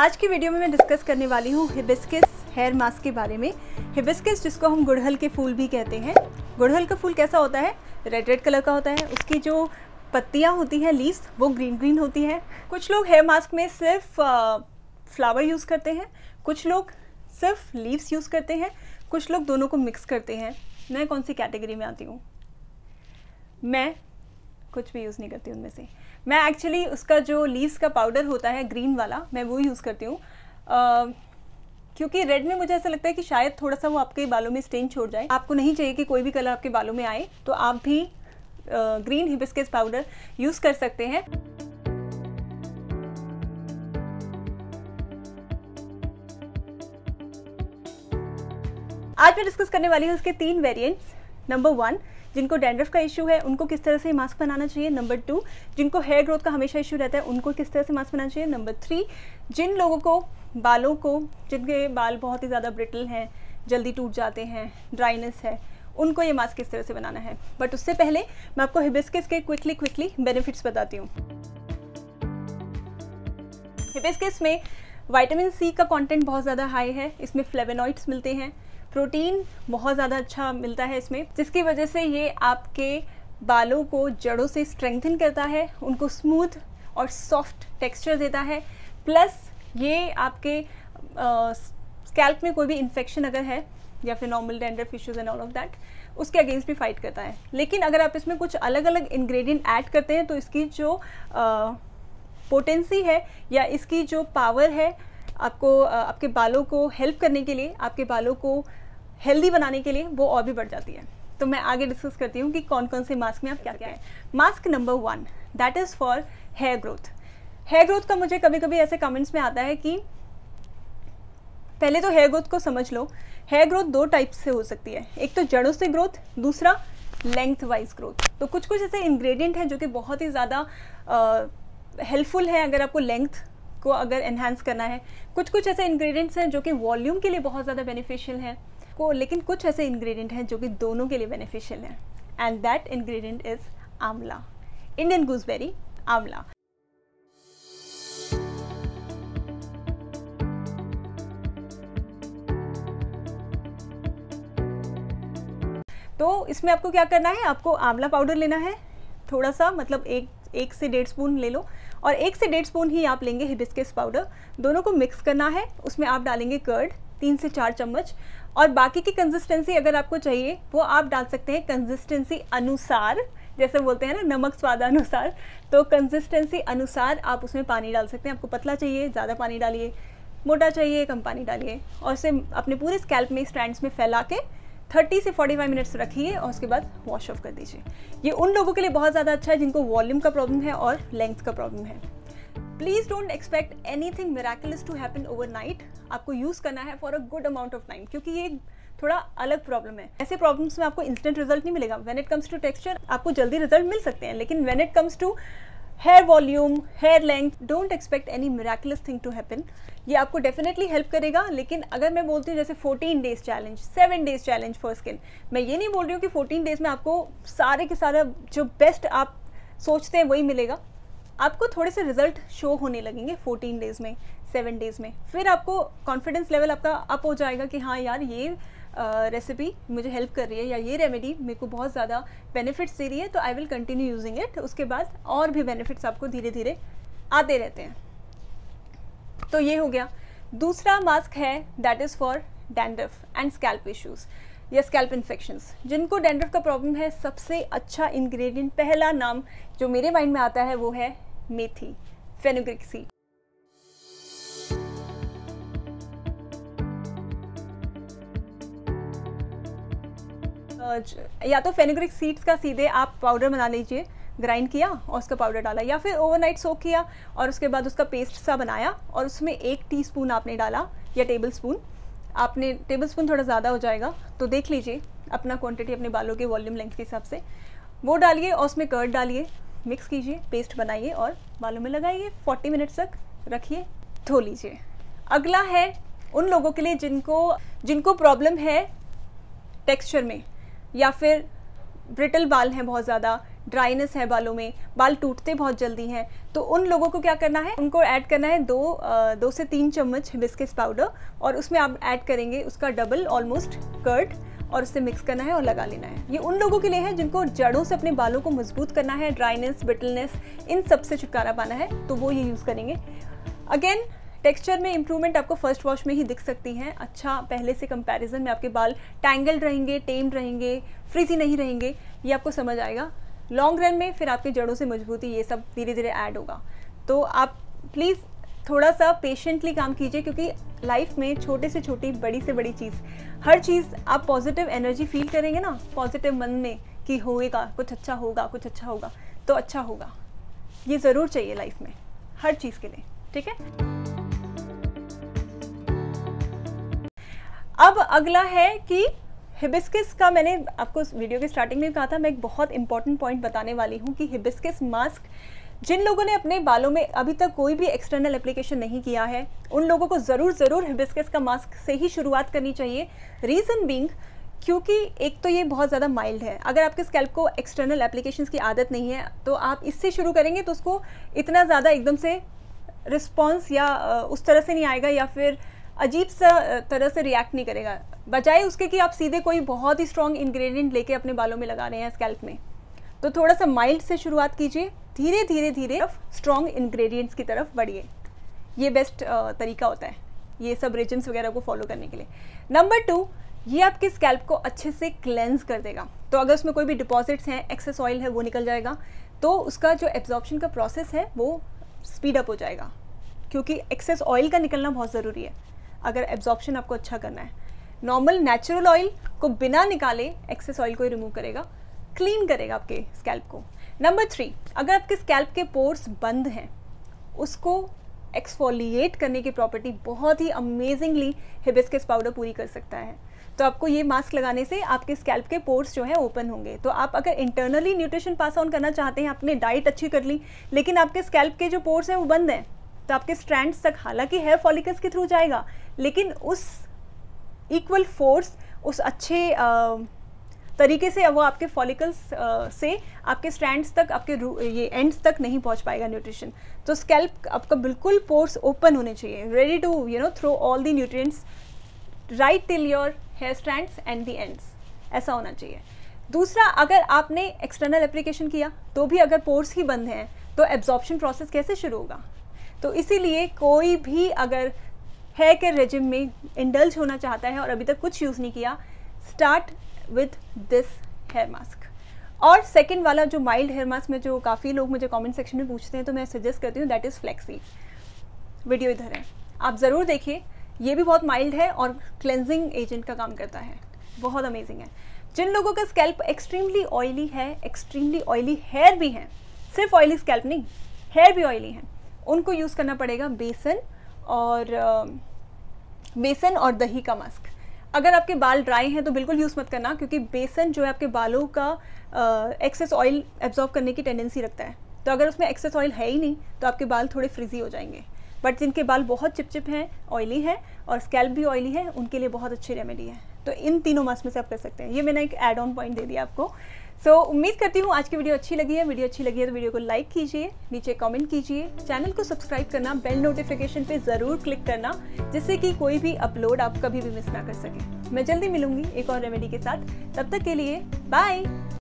आज की वीडियो में मैं डिस्कस करने वाली हूँ हिबिस्किस हेयर मास्क के बारे में हिबिस्किस जिसको हम गुड़हल के फूल भी कहते हैं गुड़हल का फूल कैसा होता है रेड रेड कलर का होता है उसकी जो पत्तियाँ होती हैं लीव्स वो ग्रीन ग्रीन होती है कुछ लोग हेयर मास्क में सिर्फ फ्लावर यूज़ करते हैं कुछ लोग सिर्फ लीव्स यूज़ करते हैं कुछ लोग दोनों को मिक्स करते हैं मैं कौन सी कैटेगरी में आती हूँ मैं कुछ भी यूज़ नहीं करती उनमें से मैं एक्चुअली उसका जो लीव्स का पाउडर होता है ग्रीन वाला मैं वो यूज़ करती हूँ क्योंकि रेड में मुझे ऐसा लगता है कि शायद थोड़ा सा वो आपके बालों में स्टेन छोड़ जाए आपको नहीं चाहिए कि कोई भी कलर आपके बालों में आए तो आप भी ग्रीन हिबिस्कस पाउडर यूज़ कर सकते हैं आज मैं डिस्कस करने वाली हूँ उसके तीन वेरिएंट्स नंबर वन जिनको डैंड्रफ का इशू है उनको किस तरह से मास्क बनाना चाहिए नंबर टू जिनको हेयर ग्रोथ का हमेशा इशू रहता है उनको किस तरह से मास्क बनाना चाहिए नंबर थ्री जिन लोगों को बालों को जिनके बाल बहुत ही ज़्यादा ब्रिटल हैं जल्दी टूट जाते हैं ड्राइनेस है उनको ये मास्क किस तरह से बनाना है बट उससे पहले मैं आपको हिबिस्किस के क्विकली क्विकली बेनिफिट्स बताती हूँ हिबिस्किस में वाइटामिन सी का कंटेंट बहुत ज़्यादा हाई है इसमें फ्लेवेनॉइड्स मिलते हैं प्रोटीन बहुत ज़्यादा अच्छा मिलता है इसमें जिसकी वजह से ये आपके बालों को जड़ों से स्ट्रेंथन करता है उनको स्मूथ और सॉफ्ट टेक्सचर देता है प्लस ये आपके स्कैल्प में कोई भी इन्फेक्शन अगर है या फिर normal dandruff issues and all of that उसके अगेंस्ट भी फाइट करता है लेकिन अगर आप इसमें कुछ अलग अलग इंग्रेडिएंट ऐड करते हैं तो इसकी जो uh, पोटेंसी है या इसकी जो पावर है आपको आपके बालों को हेल्प करने के लिए आपके बालों को हेल्दी बनाने के लिए वो और भी बढ़ जाती है तो मैं आगे डिस्कस करती हूँ कि कौन कौन से मास्क में आप क्या क्या है mask number one that is for hair growth hair growth का मुझे कभी कभी ऐसे कमेंट्स में आता है कि पहले तो हेयर ग्रोथ को समझ लो हेयर ग्रोथ दो टाइप से हो सकती है एक तो जड़ों से ग्रोथ दूसरा लेंथ वाइज ग्रोथ तो कुछ कुछ ऐसे इंग्रेडिएंट हैं जो कि बहुत ही ज़्यादा हेल्पफुल है अगर आपको लेंथ को अगर इन्हेंस करना है कुछ कुछ ऐसे इंग्रेडिएंट्स हैं जो कि वॉल्यूम के लिए बहुत ज़्यादा बेनिफिशियल हैं को लेकिन कुछ ऐसे इंग्रेडिएंट हैं जो कि दोनों के लिए बेनिफिशियल हैं and that ingredient is amla Indian gooseberry amla तो इसमें आपको क्या करना है आपको आंवला पाउडर लेना है थोड़ा सा मतलब एक एक से डेढ़ स्पून ले लो और एक से डेढ़ स्पून ही आप लेंगे हिबिस्किस पाउडर दोनों को मिक्स करना है उसमें आप डालेंगे कर्ड तीन से चार चम्मच और बाकी की कंसिस्टेंसी अगर आपको चाहिए वो आप डाल सकते हैं कंसिस्टेंसी अनुसार जैसे बोलते हैं ना नमक स्वादानुसार तो कंसिस्टेंसी अनुसार आप उसमें पानी डाल सकते हैं आपको पतला चाहिए ज़्यादा पानी डालिए मोटा चाहिए कम पानी डालिए और उसे अपने पूरे स्कैल्प में स्ट्रैंड्स में फैला के 30 से 45 मिनट्स रखिए और उसके बाद वॉश ऑफ कर दीजिए ये उन लोगों के लिए बहुत ज़्यादा अच्छा है जिनको वॉल्यूम का प्रॉब्लम है और लेंथ का प्रॉब्लम है please don't expect anything miraculous to happen overnight आपको यूज़ करना है for a good amount of time क्योंकि ये थोड़ा अलग प्रॉब्लम है ऐसे प्रॉब्लम्स में आपको इंस्टेंट रिजल्ट नहीं मिलेगा when it comes to texture आपको जल्दी रिजल्ट मिल सकते हैं लेकिन when it comes to hair volume hair length don't expect any miraculous thing to happen ये आपको डेफिनेटली हेल्प करेगा लेकिन अगर मैं बोलती हूँ जैसे 14 days challenge 7 days challenge for skin मैं ये नहीं बोल रही हूँ कि 14 डेज में आपको सारे के सारा जो बेस्ट आप सोचते हैं वही मिलेगा आपको थोड़े से रिजल्ट शो होने लगेंगे 14 डेज में 7 डेज में फिर आपको कॉन्फिडेंस लेवल आपका अप हो जाएगा कि हाँ यार ये रेसिपी मुझे हेल्प कर रही है या ये रेमेडी मेरे को बहुत ज़्यादा बेनिफिट्स दे रही है तो I will continue using it उसके बाद और भी बेनिफिट्स आपको धीरे धीरे आते रहते हैं तो ये हो गया दूसरा मास्क है that is for dandruff and scalp issues या स्कैल्प इन्फेक्शंस जिनको डेंड्रफ का प्रॉब्लम है सबसे अच्छा इंग्रेडिएंट पहला नाम जो मेरे माइंड में आता है वो है मेथी फेनुग्रिक सीड या तो फेनोग्रिक सीड्स का सीधे आप पाउडर बना लीजिए ग्राइंड किया और उसका पाउडर डाला या फिर ओवरनाइट सोक किया और उसके बाद उसका पेस्ट सा बनाया और उसमें एक टीस्पून आपने डाला या टेबल स्पून आपने टेबल स्पून थोड़ा ज़्यादा हो जाएगा तो देख लीजिए अपना क्वांटिटी अपने बालों के वॉल्यूम लेंथ के हिसाब से वो डालिए और उसमें कर्ड डालिए मिक्स कीजिए पेस्ट बनाइए और बालों में लगाइए 40 मिनट तक रखिए धो लीजिए अगला है उन लोगों के लिए जिनको जिनको प्रॉब्लम है टेक्सचर में या फिर ब्रिटल बाल हैं बहुत ज़्यादा ड्राइनेस है बालों में बाल टूटते बहुत जल्दी हैं तो उन लोगों को क्या करना है उनको ऐड करना है दो दो से तीन चम्मच बिस्किस पाउडर और उसमें आप ऐड करेंगे उसका डबल ऑलमोस्ट कर्ड और उससे मिक्स करना है और लगा लेना है ये उन लोगों के लिए है जिनको जड़ों से अपने बालों को मजबूत करना है ड्राइनेस ब्रिटलनेस इन सब से छुटकारा पाना है तो वो ये यूज़ करेंगे अगेन टेक्सचर में इंप्रूवमेंट आपको फर्स्ट वॉश में ही दिख सकती है अच्छा पहले से कंपैरिजन में आपके बाल टैंगल्ड रहेंगे टेम रहेंगे फ्रिजी नहीं रहेंगे ये आपको समझ आएगा लॉन्ग रन में फिर आपके जड़ों से मजबूती ये सब धीरे धीरे ऐड होगा तो आप प्लीज़ थोड़ा सा पेशेंटली काम कीजिए क्योंकि लाइफ में छोटे से छोटी बड़ी से बड़ी चीज़ हर चीज़ आप पॉजिटिव एनर्जी फील करेंगे ना पॉजिटिव मन में कि होएगा कुछ अच्छा होगा कुछ अच्छा होगा तो अच्छा होगा ये ज़रूर चाहिए लाइफ में हर चीज़ के लिए ठीक है अब अगला है कि हिबिस्किस का मैंने आपको वीडियो के स्टार्टिंग में कहा था मैं एक बहुत इंपॉर्टेंट पॉइंट बताने वाली हूँ कि हिबिस्किस मास्क जिन लोगों ने अपने बालों में अभी तक कोई भी एक्सटर्नल एप्लीकेशन नहीं किया है उन लोगों को ज़रूर ज़रूर हिबिस्किस का मास्क से ही शुरुआत करनी चाहिए रीज़न बींग क्योंकि एक तो ये बहुत ज़्यादा माइल्ड है अगर आपके स्कैल्प को एक्सटर्नल एप्लीकेशन की आदत नहीं है तो आप इससे शुरू करेंगे तो उसको इतना ज़्यादा एकदम से रिस्पॉन्स या उस तरह से नहीं आएगा या फिर अजीब सा तरह से रिएक्ट नहीं करेगा बजाय उसके कि आप सीधे कोई बहुत ही स्ट्रॉन्ग इंग्रेडिएंट लेके अपने बालों में लगा रहे हैं स्कैल्प में तो थोड़ा सा माइल्ड से शुरुआत कीजिए धीरे धीरे धीरे स्ट्रॉन्ग इन्ग्रेडियंट्स की तरफ बढ़िए ये बेस्ट तरीका होता है ये सब रिजन्स वगैरह को फॉलो करने के लिए नंबर टू ये आपके स्कैल्प को अच्छे से क्लेंज कर देगा तो अगर उसमें कोई भी डिपॉजिट्स हैं एक्सेस ऑयल है वो निकल जाएगा तो उसका जो एब्जॉर्प्शन का प्रोसेस है वो स्पीड अप हो जाएगा क्योंकि एक्सेस ऑयल का निकलना बहुत ज़रूरी है अगर एब्जॉर्प्शन आपको अच्छा करना है नॉर्मल नेचुरल ऑयल को बिना निकाले एक्सेस ऑयल को रिमूव करेगा क्लीन करेगा आपके स्कैल्प को नंबर थ्री अगर आपके स्कैल्प के पोर्स बंद हैं उसको एक्सफोलिएट करने की प्रॉपर्टी बहुत ही अमेजिंगली हिबिस्किस पाउडर पूरी कर सकता है तो आपको ये मास्क लगाने से आपके स्कैल्प के पोर्स जो हैं ओपन होंगे तो आप अगर इंटरनली न्यूट्रिशन पास ऑन करना चाहते हैं आपने डाइट अच्छी कर ली लेकिन आपके स्कैल्प के जो पोर्स हैं वो बंद हैं तो आपके स्ट्रैंड्स तक हालांकि हेयर फॉलिकल्स के थ्रू जाएगा लेकिन उस इक्वल फोर्स उस अच्छे आ, तरीके से वो आपके फॉलिकल्स से आपके स्ट्रैंड्स तक आपके ये एंड्स तक नहीं पहुंच पाएगा न्यूट्रिशन तो स्कैल्प आपका बिल्कुल पोर्स ओपन होने चाहिए ready to you know throw all the nutrients right till your hair strands and the ends ऐसा होना चाहिए दूसरा अगर आपने एक्सटर्नल एप्लीकेशन किया तो भी अगर पोर्स ही बंद हैं तो एब्जॉर्बशन प्रोसेस कैसे शुरू होगा तो इसीलिए कोई भी अगर हेयर केयर रेजिम में इंडल्ज होना चाहता है और अभी तक कुछ यूज़ नहीं किया start with this hair mask और सेकेंड वाला जो माइल्ड हेयर मास्क में जो काफ़ी लोग मुझे कमेंट सेक्शन में पूछते हैं तो मैं सजेस्ट करती हूँ दैट इज़ फ्लेक्सी वीडियो इधर है आप ज़रूर देखिए ये भी बहुत माइल्ड है और क्लेंजिंग एजेंट का काम करता है बहुत अमेजिंग है जिन लोगों का स्कैल्प एक्सट्रीमली ऑयली है एक्सट्रीमली ऑयली हेयर भी हैं सिर्फ ऑयली स्कैल्प नहीं हेयर भी ऑयली है उनको यूज़ करना पड़ेगा बेसन और बेसन और दही का मस्क अगर आपके बाल ड्राई हैं तो बिल्कुल यूज़ मत करना क्योंकि बेसन जो है आपके बालों का एक्सेस ऑयल एब्जॉर्व करने की टेंडेंसी रखता है तो अगर उसमें एक्सेस ऑयल है ही नहीं तो आपके बाल थोड़े फ्रिजी हो जाएंगे बट जिनके बाल बहुत चिपचिप हैं ऑयली हैं और स्कैल्प भी ऑयली है उनके लिए बहुत अच्छी रेमेडी है तो इन तीनों मास्क में से आप कर सकते हैं ये मैंने एक एड ऑन पॉइंट दे दिया आपको सो so, उम्मीद करती हूँ आज की वीडियो अच्छी लगी है वीडियो अच्छी लगी है तो वीडियो को लाइक कीजिए नीचे कमेंट कीजिए चैनल को सब्सक्राइब करना बेल नोटिफिकेशन पे ज़रूर क्लिक करना जिससे कि कोई भी अपलोड आप कभी भी मिस ना कर सके मैं जल्दी मिलूंगी एक और रेमेडी के साथ तब तक के लिए बाय